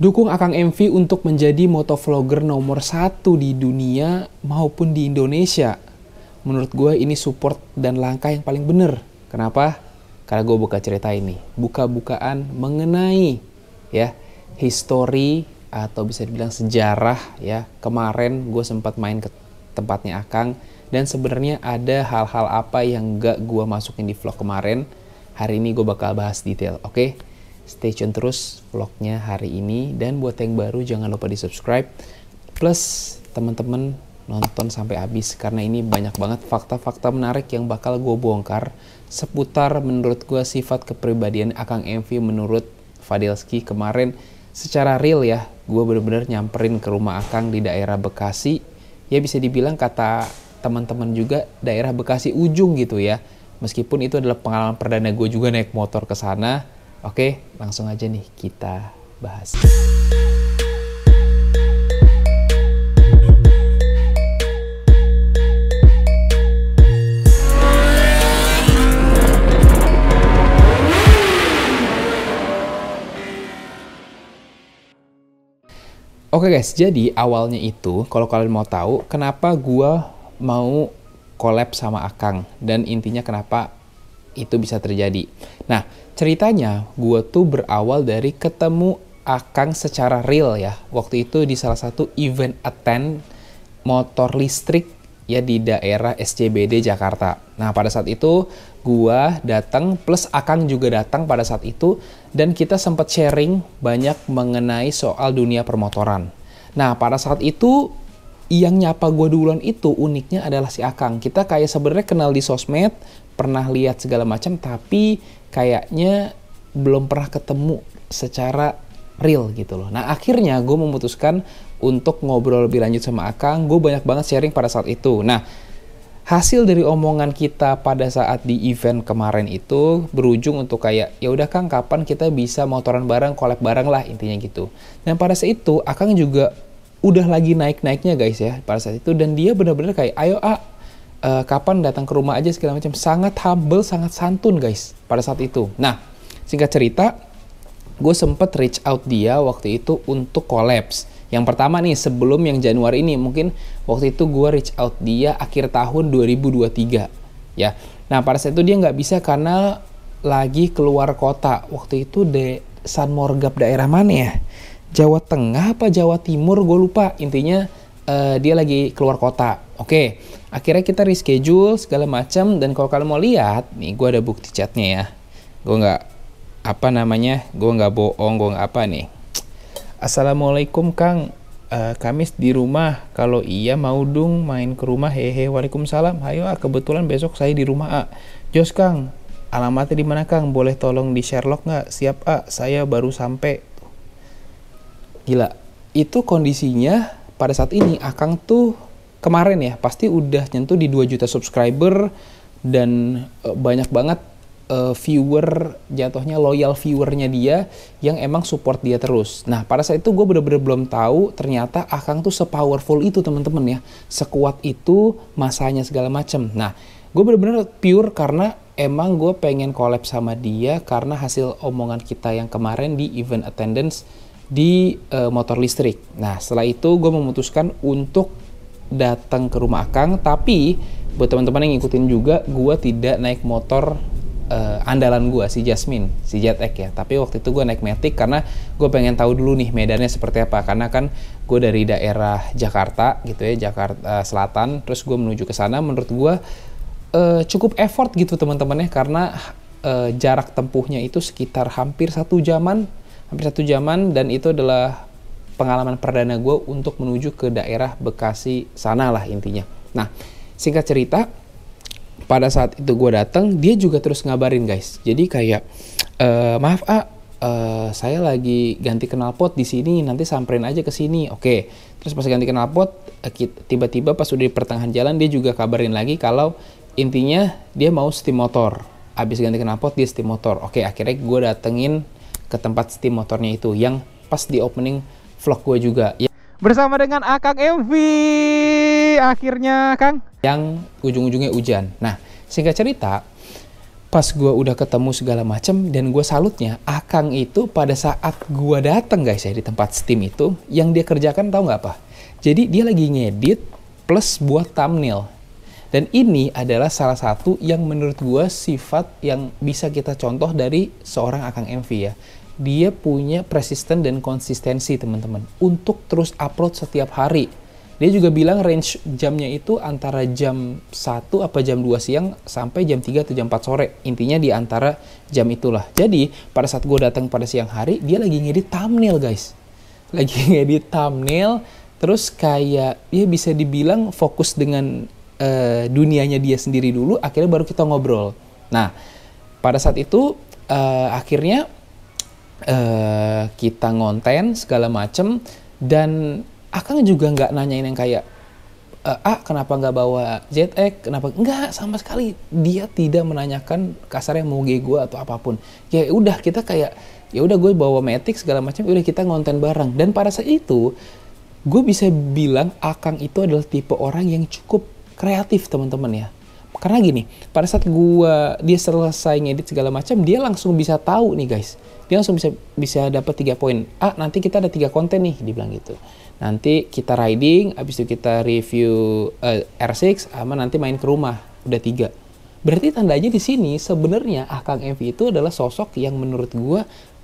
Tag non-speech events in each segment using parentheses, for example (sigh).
Dukung Akang MV untuk menjadi motovlogger nomor satu di dunia maupun di Indonesia. Menurut gue ini support dan langkah yang paling bener. Kenapa? Karena gue buka cerita ini. Buka-bukaan mengenai ya history atau bisa dibilang sejarah ya. Kemarin gue sempat main ke tempatnya Akang dan sebenarnya ada hal-hal apa yang gak gue masukin di vlog kemarin. Hari ini gue bakal bahas detail, oke? Okay? Stay tune terus vlognya hari ini dan buat yang baru jangan lupa di subscribe plus teman-teman nonton sampai habis karena ini banyak banget fakta-fakta menarik yang bakal gue bongkar seputar menurut gue sifat kepribadian Akang MV menurut Fadilski kemarin secara real ya gue bener-bener nyamperin ke rumah Akang di daerah Bekasi ya bisa dibilang kata teman-teman juga daerah Bekasi ujung gitu ya meskipun itu adalah pengalaman perdana gue juga naik motor ke sana Oke, langsung aja nih kita bahas. Oke okay guys, jadi awalnya itu kalau kalian mau tahu kenapa gua mau collab sama Akang dan intinya kenapa itu bisa terjadi. Nah, ceritanya gue tuh berawal dari ketemu Akang secara real ya. Waktu itu di salah satu event attend motor listrik ya di daerah SCBD Jakarta. Nah, pada saat itu gue datang plus Akang juga datang pada saat itu dan kita sempat sharing banyak mengenai soal dunia permotoran. Nah, pada saat itu yang nyapa gue duluan itu uniknya adalah si Akang. Kita kayak sebenarnya kenal di sosmed, pernah lihat segala macam tapi kayaknya belum pernah ketemu secara real gitu loh. Nah akhirnya gue memutuskan untuk ngobrol lebih lanjut sama Akang. Gue banyak banget sharing pada saat itu. Nah hasil dari omongan kita pada saat di event kemarin itu berujung untuk kayak ya udah Kang kapan kita bisa motoran bareng, kolek bareng lah intinya gitu. Dan pada saat itu Akang juga udah lagi naik-naiknya guys ya pada saat itu dan dia benar-benar kayak ayo ah uh, kapan datang ke rumah aja segala macam. Sangat humble, sangat santun guys pada saat itu. Nah, singkat cerita, gue sempet reach out dia waktu itu untuk kolaps. Yang pertama nih sebelum yang Januari ini mungkin waktu itu gue reach out dia akhir tahun 2023 ya. Nah pada saat itu dia nggak bisa karena lagi keluar kota waktu itu de San Morgap daerah mana ya? Jawa Tengah apa Jawa Timur gue lupa intinya uh, dia lagi keluar kota. Oke, Akhirnya kita reschedule segala macam dan kalau kalian mau lihat, nih gue ada bukti chatnya ya. Gue nggak apa namanya, gue nggak bohong, gue nggak apa nih. Assalamualaikum Kang, uh, Kamis di rumah. Kalau iya mau dong main ke rumah hehe. Waalaikumsalam. Ayo, ah kebetulan besok saya di rumah ah. Jos Kang, alamatnya di mana Kang? Boleh tolong di Sherlock nggak? Siap ah, saya baru sampai. Gila, itu kondisinya pada saat ini Akang tuh kemarin ya pasti udah nyentuh di 2 juta subscriber dan uh, banyak banget uh, viewer jatuhnya loyal viewernya dia yang emang support dia terus. Nah pada saat itu gue bener-bener belum tahu ternyata Akang tuh sepowerful itu teman-teman ya, sekuat itu masanya segala macem. Nah gue bener-bener pure karena emang gue pengen collab sama dia karena hasil omongan kita yang kemarin di event attendance di uh, motor listrik. Nah setelah itu gue memutuskan untuk datang ke rumah Akang tapi buat teman-teman yang ngikutin juga gue tidak naik motor uh, andalan gue si Jasmine si Jetek ya tapi waktu itu gue naik Matic karena gue pengen tahu dulu nih medannya seperti apa karena kan gue dari daerah Jakarta gitu ya Jakarta uh, Selatan terus gue menuju ke sana menurut gue uh, cukup effort gitu teman-temannya karena uh, jarak tempuhnya itu sekitar hampir satu jaman hampir satu jaman dan itu adalah pengalaman perdana gue untuk menuju ke daerah Bekasi sana lah intinya. Nah, singkat cerita, pada saat itu gue datang, dia juga terus ngabarin guys. Jadi kayak, e, maaf ah, e, saya lagi ganti knalpot di sini nanti samperin aja ke sini oke terus pas ganti knalpot eh, tiba-tiba pas udah di pertengahan jalan dia juga kabarin lagi kalau intinya dia mau steam motor abis ganti knalpot dia steam motor oke akhirnya gue datengin ke tempat steam motornya itu yang pas di opening vlog gue juga. Ya. Bersama dengan Akang MV akhirnya Kang. Yang ujung-ujungnya hujan. Nah, singkat cerita, pas gue udah ketemu segala macem dan gue salutnya Akang itu pada saat gue dateng guys ya di tempat Steam itu yang dia kerjakan tahu nggak apa jadi dia lagi ngedit plus buat thumbnail dan ini adalah salah satu yang menurut gue sifat yang bisa kita contoh dari seorang Akang MV ya dia punya persisten dan konsistensi teman-teman untuk terus upload setiap hari. Dia juga bilang range jamnya itu antara jam 1 apa jam 2 siang sampai jam 3 atau jam 4 sore. Intinya di antara jam itulah. Jadi pada saat gue datang pada siang hari, dia lagi ngedit thumbnail guys. Lagi (laughs) ngedit thumbnail, terus kayak ya bisa dibilang fokus dengan uh, dunianya dia sendiri dulu, akhirnya baru kita ngobrol. Nah, pada saat itu uh, akhirnya uh, kita ngonten segala macem dan Akang juga nggak nanyain yang kayak e, ah kenapa nggak bawa ZX kenapa nggak sama sekali dia tidak menanyakan kasarnya mau gue atau apapun ya udah kita kayak ya udah gue bawa Matic segala macam udah kita ngonten bareng dan pada saat itu gue bisa bilang Akang itu adalah tipe orang yang cukup kreatif teman-teman ya karena gini pada saat gue dia selesai ngedit segala macam dia langsung bisa tahu nih guys dia langsung bisa bisa dapat tiga poin ah nanti kita ada tiga konten nih dibilang gitu nanti kita riding abis itu kita review uh, eh, R6 sama nanti main ke rumah udah tiga berarti tandanya di sini sebenarnya Akang ah MV itu adalah sosok yang menurut gue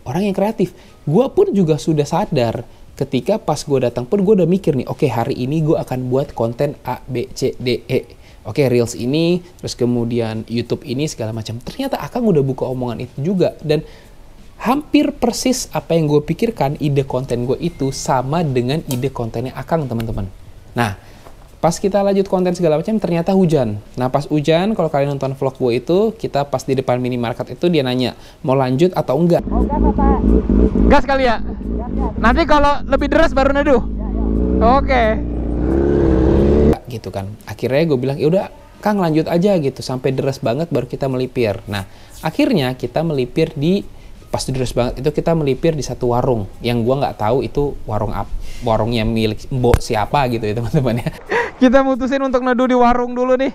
orang yang kreatif Gue pun juga sudah sadar ketika pas gue datang pun gue udah mikir nih, oke okay, hari ini gue akan buat konten A, B, C, D, E oke okay, reels ini terus kemudian YouTube ini segala macam ternyata Akang udah buka omongan itu juga dan hampir persis apa yang gue pikirkan ide konten gue itu sama dengan ide kontennya Akang teman-teman nah pas kita lanjut konten segala macam ternyata hujan nah pas hujan kalau kalian nonton vlog gue itu kita pas di depan minimarket itu dia nanya mau lanjut atau enggak mau gas apa gas kali ya, gas, gas. nanti kalau lebih deras baru neduh ya, ya. oke okay gitu kan akhirnya gue bilang ya udah Kang lanjut aja gitu sampai deras banget baru kita melipir nah akhirnya kita melipir di pas deras banget itu kita melipir di satu warung yang gue nggak tahu itu warung up warungnya milik mbok siapa gitu ya teman-teman ya (laughs) kita mutusin untuk nedu di warung dulu nih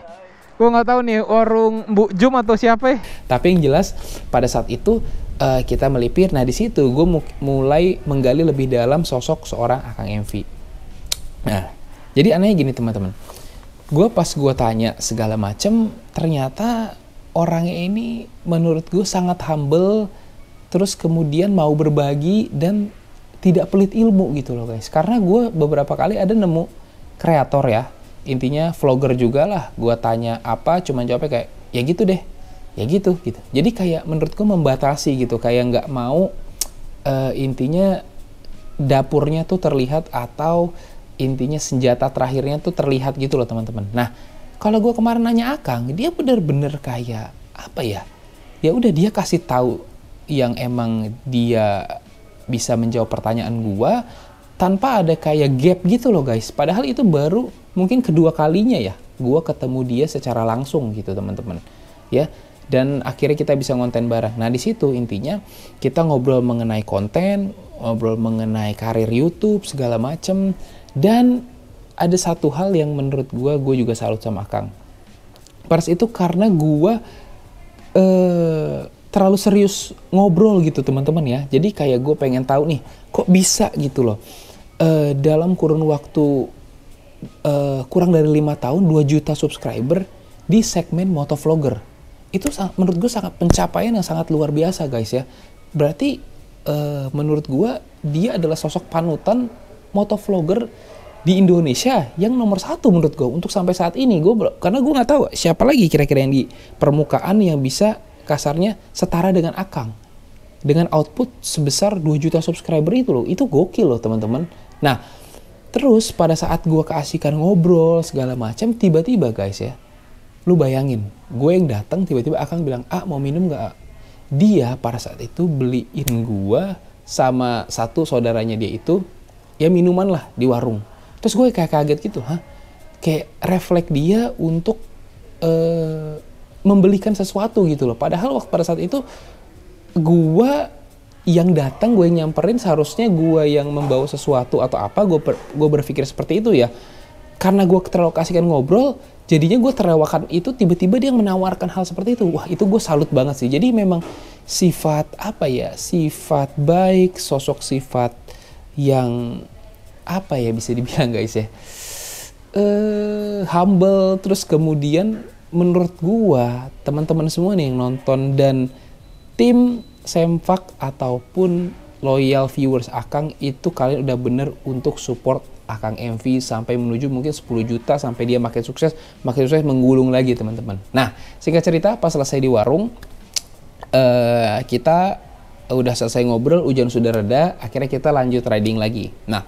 gue nggak tahu nih warung Bu Jum atau siapa ya. Tapi yang jelas pada saat itu uh, kita melipir. Nah di situ gue mulai menggali lebih dalam sosok seorang Kang MV. Nah jadi aneh gini teman-teman. Gue pas gue tanya segala macem, ternyata orangnya ini menurut gue sangat humble, terus kemudian mau berbagi dan tidak pelit ilmu gitu loh guys. Karena gue beberapa kali ada nemu kreator ya, intinya vlogger juga lah. Gue tanya apa, cuman jawabnya kayak ya gitu deh, ya gitu gitu. Jadi kayak menurut gue membatasi gitu, kayak nggak mau uh, intinya dapurnya tuh terlihat atau intinya senjata terakhirnya tuh terlihat gitu loh teman-teman. Nah, kalau gue kemarin nanya Akang, dia bener-bener kayak apa ya? Ya udah dia kasih tahu yang emang dia bisa menjawab pertanyaan gue tanpa ada kayak gap gitu loh guys. Padahal itu baru mungkin kedua kalinya ya gue ketemu dia secara langsung gitu teman-teman. Ya, dan akhirnya kita bisa ngonten bareng. Nah, di situ intinya kita ngobrol mengenai konten, ngobrol mengenai karir YouTube segala macem dan ada satu hal yang menurut gue, gue juga salut sama Kang. Pers itu karena gue eh, terlalu serius ngobrol gitu teman-teman ya. Jadi kayak gue pengen tahu nih, kok bisa gitu loh. Eh, dalam kurun waktu eh, kurang dari lima tahun, 2 juta subscriber di segmen motovlogger. Itu sangat, menurut gue sangat pencapaian yang sangat luar biasa guys ya. Berarti eh, menurut gue dia adalah sosok panutan motovlogger di Indonesia yang nomor satu menurut gue untuk sampai saat ini gue karena gue nggak tahu siapa lagi kira-kira yang di permukaan yang bisa kasarnya setara dengan Akang dengan output sebesar 2 juta subscriber itu loh itu gokil loh teman-teman nah terus pada saat gue keasikan ngobrol segala macam tiba-tiba guys ya lu bayangin gue yang datang tiba-tiba Akang bilang ah mau minum nggak dia pada saat itu beliin gue sama satu saudaranya dia itu ya minuman lah di warung terus gue kayak kaget gitu hah kayak refleks dia untuk e, membelikan sesuatu gitu loh padahal waktu pada saat itu gue yang datang gue nyamperin seharusnya gue yang membawa sesuatu atau apa gue gue berpikir seperti itu ya karena gue terlalu ngobrol jadinya gue terlewakan itu tiba-tiba dia menawarkan hal seperti itu wah itu gue salut banget sih jadi memang sifat apa ya sifat baik sosok sifat yang apa ya bisa dibilang guys ya uh, humble terus kemudian menurut gua teman-teman semua nih yang nonton dan tim Semfak ataupun loyal viewers Akang itu kalian udah bener untuk support Akang MV sampai menuju mungkin 10 juta sampai dia makin sukses, makin sukses menggulung lagi teman-teman. Nah, singkat cerita pas selesai di warung uh, kita udah selesai ngobrol, hujan sudah reda, akhirnya kita lanjut riding lagi. Nah,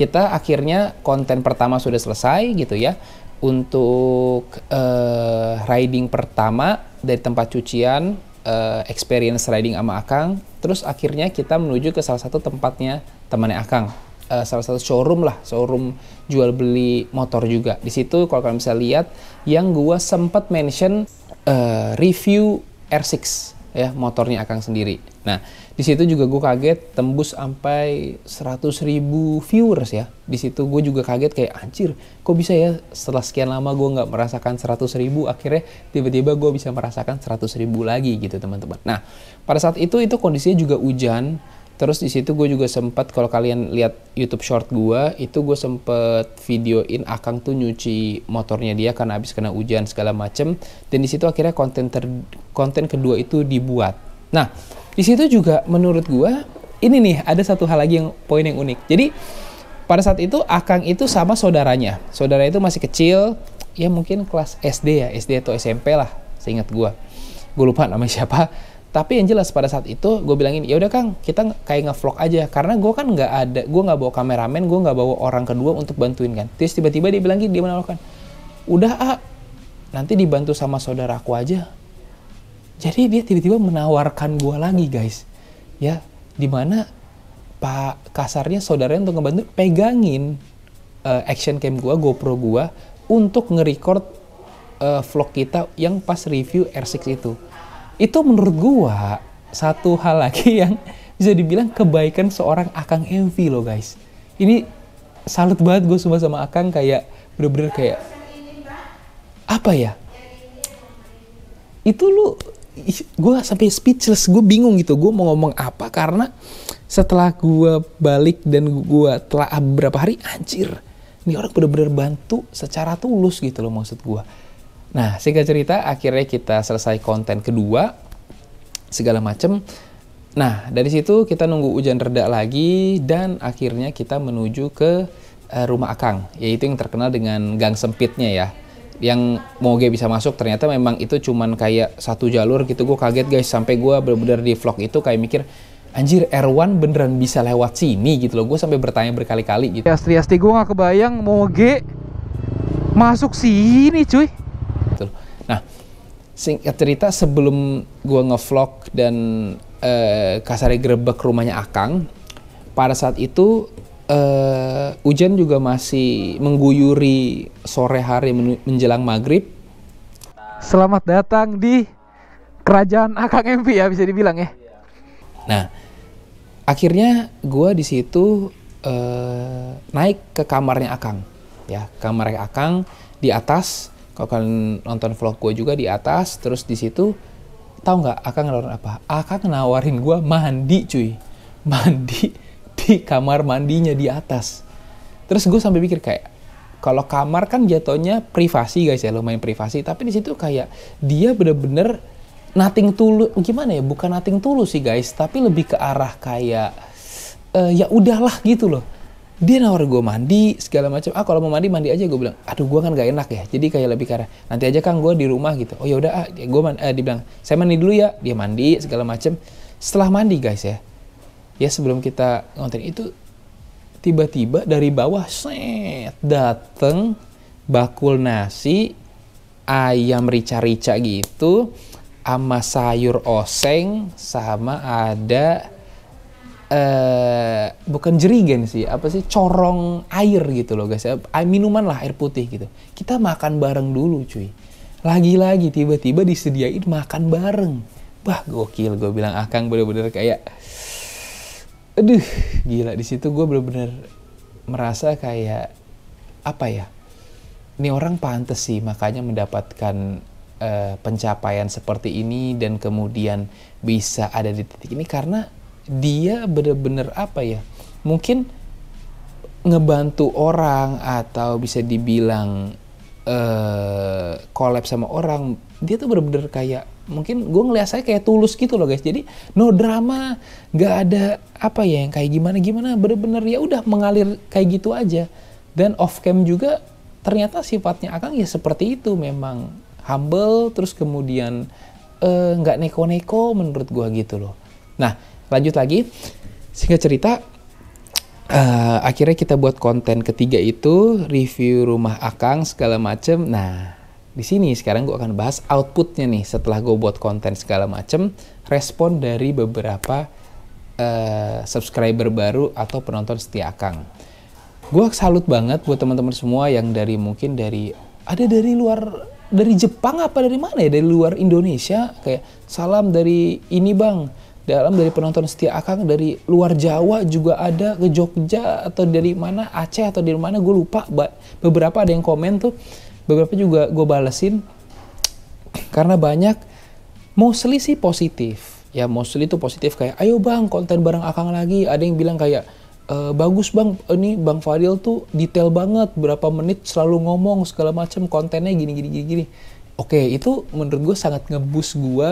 kita akhirnya konten pertama sudah selesai gitu ya untuk uh, riding pertama dari tempat cucian uh, experience riding sama Akang terus akhirnya kita menuju ke salah satu tempatnya temannya Akang uh, salah satu showroom lah showroom jual beli motor juga di situ kalau kalian bisa lihat yang gua sempat mention uh, review R6 ya motornya Akang sendiri. Nah, di situ juga gue kaget tembus sampai 100 ribu viewers ya. Di situ gue juga kaget kayak anjir, kok bisa ya setelah sekian lama gue nggak merasakan 100 ribu, akhirnya tiba-tiba gue bisa merasakan 100 ribu lagi gitu teman-teman. Nah, pada saat itu itu kondisinya juga hujan, Terus di situ gue juga sempat, kalau kalian lihat YouTube short gue itu gue sempat videoin Akang tuh nyuci motornya dia karena habis kena hujan segala macem. Dan di situ akhirnya konten ter konten kedua itu dibuat. Nah di situ juga menurut gue ini nih ada satu hal lagi yang poin yang unik. Jadi pada saat itu Akang itu sama saudaranya. Saudara itu masih kecil, ya mungkin kelas SD ya, SD atau SMP lah, seingat gue. Gue lupa namanya siapa tapi yang jelas pada saat itu gue bilangin ya udah kang kita kayak ngevlog aja karena gue kan nggak ada gue nggak bawa kameramen gue nggak bawa orang kedua untuk bantuin kan terus tiba-tiba dia bilang gini dia menawarkan udah ah nanti dibantu sama saudaraku aja jadi dia tiba-tiba menawarkan gue lagi guys ya dimana pak kasarnya saudaranya untuk ngebantu pegangin uh, action cam gue GoPro gue untuk nge-record uh, vlog kita yang pas review R6 itu itu menurut gua satu hal lagi (laughs) yang bisa dibilang kebaikan seorang Akang MV loh guys. Ini salut banget gue semua sama Akang kayak bener-bener kayak apa ya? Itu lu gue sampai speechless gue bingung gitu gue mau ngomong apa karena setelah gue balik dan gue telah beberapa hari anjir ini orang bener-bener bantu secara tulus gitu loh maksud gue Nah, singkat cerita akhirnya kita selesai konten kedua segala macem. Nah, dari situ kita nunggu hujan reda lagi dan akhirnya kita menuju ke eh, rumah Akang, yaitu yang terkenal dengan gang sempitnya ya. Yang moge bisa masuk ternyata memang itu cuman kayak satu jalur gitu. Gue kaget guys sampai gue bener-bener di vlog itu kayak mikir anjir Erwan beneran bisa lewat sini gitu loh gue sampai bertanya berkali-kali gitu Astri, Asti gue gak kebayang moge masuk sini cuy Nah, singkat cerita sebelum gue ngevlog dan uh, kasari grebek rumahnya Akang, pada saat itu uh, hujan juga masih mengguyuri sore hari menjelang maghrib. Selamat datang di kerajaan Akang MP ya bisa dibilang ya. Nah, akhirnya gue di situ uh, naik ke kamarnya Akang, ya kamarnya Akang di atas kalau kalian nonton vlog gue juga di atas terus di situ tahu nggak akang ngeluarin apa akang nawarin gue mandi cuy mandi di kamar mandinya di atas terus gue sampai pikir kayak kalau kamar kan jatuhnya privasi guys ya lumayan privasi tapi di situ kayak dia bener-bener nothing tulu gimana ya bukan nothing tulus sih guys tapi lebih ke arah kayak uh, ya udahlah gitu loh dia nawar gue mandi segala macam ah kalau mau mandi mandi aja gue bilang aduh gue kan gak enak ya jadi kayak lebih karena nanti aja kang gue di rumah gitu oh ya udah ah gue mandi eh, dibilang saya mandi dulu ya dia mandi segala macam setelah mandi guys ya ya sebelum kita ngonten itu tiba-tiba dari bawah set dateng bakul nasi ayam rica-rica gitu sama sayur oseng sama ada Eh, bukan jerigen sih, apa sih corong air gitu loh guys. Ya. Minuman lah air putih gitu. Kita makan bareng dulu cuy. Lagi-lagi tiba-tiba disediain makan bareng. Wah gokil gue bilang Akang ah, bener-bener kayak aduh gila di situ gue bener-bener merasa kayak apa ya ini orang pantas sih makanya mendapatkan uh, pencapaian seperti ini dan kemudian bisa ada di titik ini karena dia bener-bener apa ya mungkin ngebantu orang atau bisa dibilang eh, collab uh, sama orang dia tuh bener-bener kayak mungkin gue ngeliat saya kayak tulus gitu loh guys jadi no drama nggak ada apa ya yang kayak gimana gimana bener-bener ya udah mengalir kayak gitu aja dan off cam juga ternyata sifatnya akang ya seperti itu memang humble terus kemudian eh, nggak uh, neko-neko menurut gue gitu loh nah lanjut lagi sehingga cerita uh, akhirnya kita buat konten ketiga itu review rumah Akang segala macem. Nah di sini sekarang gue akan bahas outputnya nih setelah gue buat konten segala macem, respon dari beberapa uh, subscriber baru atau penonton setia Akang. Gue salut banget buat teman-teman semua yang dari mungkin dari ada dari luar dari Jepang apa dari mana ya dari luar Indonesia kayak salam dari ini bang dalam dari penonton setia Akang dari luar Jawa juga ada ke Jogja atau dari mana Aceh atau dari mana gue lupa beberapa ada yang komen tuh beberapa juga gue balesin karena banyak mostly sih positif ya mostly itu positif kayak ayo bang konten bareng Akang lagi ada yang bilang kayak e, bagus bang eh, ini bang Fadil tuh detail banget berapa menit selalu ngomong segala macam kontennya gini gini gini gini oke itu menurut gue sangat ngebus gue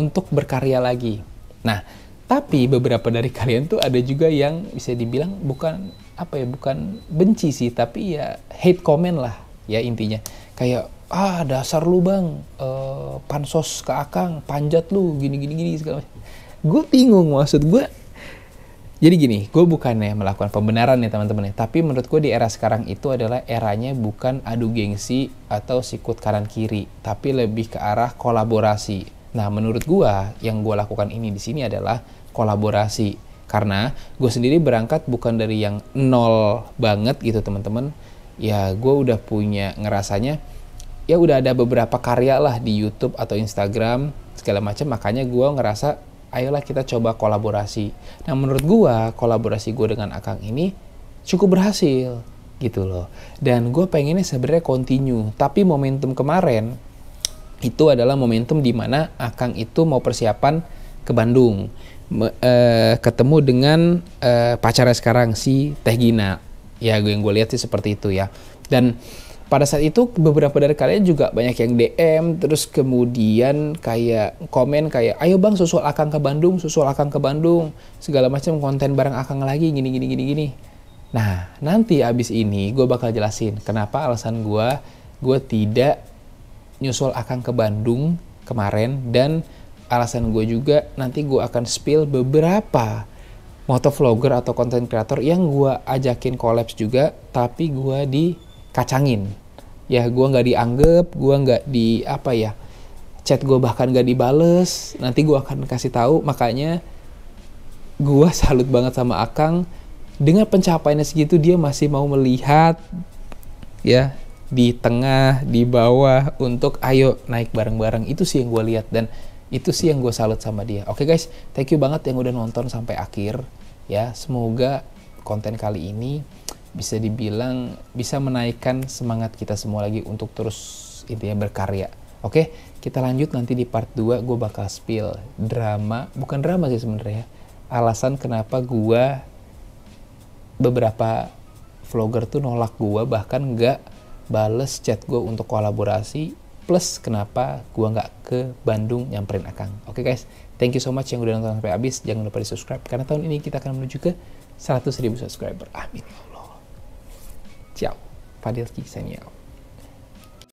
untuk berkarya lagi Nah, tapi beberapa dari kalian tuh ada juga yang bisa dibilang bukan apa ya, bukan benci sih, tapi ya hate comment lah ya intinya. Kayak ah dasar lu bang, uh, pansos ke akang, panjat lu gini gini gini segala macam. Gue bingung maksud gue. Jadi gini, gue bukannya melakukan pembenaran ya teman-teman ya, tapi menurut gue di era sekarang itu adalah eranya bukan adu gengsi atau sikut kanan kiri, tapi lebih ke arah kolaborasi Nah, menurut gua yang gua lakukan ini di sini adalah kolaborasi karena gue sendiri berangkat bukan dari yang nol banget gitu teman-teman ya gue udah punya ngerasanya ya udah ada beberapa karya lah di YouTube atau Instagram segala macam makanya gue ngerasa ayolah kita coba kolaborasi nah menurut gue kolaborasi gue dengan Akang ini cukup berhasil gitu loh dan gue pengennya sebenarnya continue tapi momentum kemarin itu adalah momentum di mana Akang itu mau persiapan ke Bandung me, e, ketemu dengan e, pacarnya sekarang si Teh Gina ya yang gue lihat sih seperti itu ya dan pada saat itu beberapa dari kalian juga banyak yang DM terus kemudian kayak komen kayak ayo bang susul akang ke Bandung susul akang ke Bandung segala macam konten bareng akang lagi gini gini gini gini nah nanti abis ini gue bakal jelasin kenapa alasan gue gue tidak nyusul akan ke Bandung kemarin dan alasan gue juga nanti gue akan spill beberapa motovlogger atau konten kreator yang gue ajakin collabs juga tapi gue dikacangin ya gue nggak dianggap gue nggak di apa ya chat gue bahkan gak dibales nanti gue akan kasih tahu makanya gue (laughs) salut banget sama Akang dengan pencapaiannya segitu dia masih mau melihat ya di tengah, di bawah untuk ayo naik bareng-bareng. Itu sih yang gue lihat dan itu sih yang gue salut sama dia. Oke okay guys, thank you banget yang udah nonton sampai akhir ya. Semoga konten kali ini bisa dibilang bisa menaikkan semangat kita semua lagi untuk terus intinya berkarya. Oke, okay? kita lanjut nanti di part 2 gue bakal spill drama, bukan drama sih sebenarnya. Alasan kenapa gue beberapa vlogger tuh nolak gue bahkan nggak bales chat gue untuk kolaborasi plus kenapa gue nggak ke Bandung nyamperin Akang. Oke okay guys, thank you so much yang udah nonton sampai habis. Jangan lupa di subscribe karena tahun ini kita akan menuju ke 100.000 subscriber. Amin. Ya Ciao. Fadil Ki,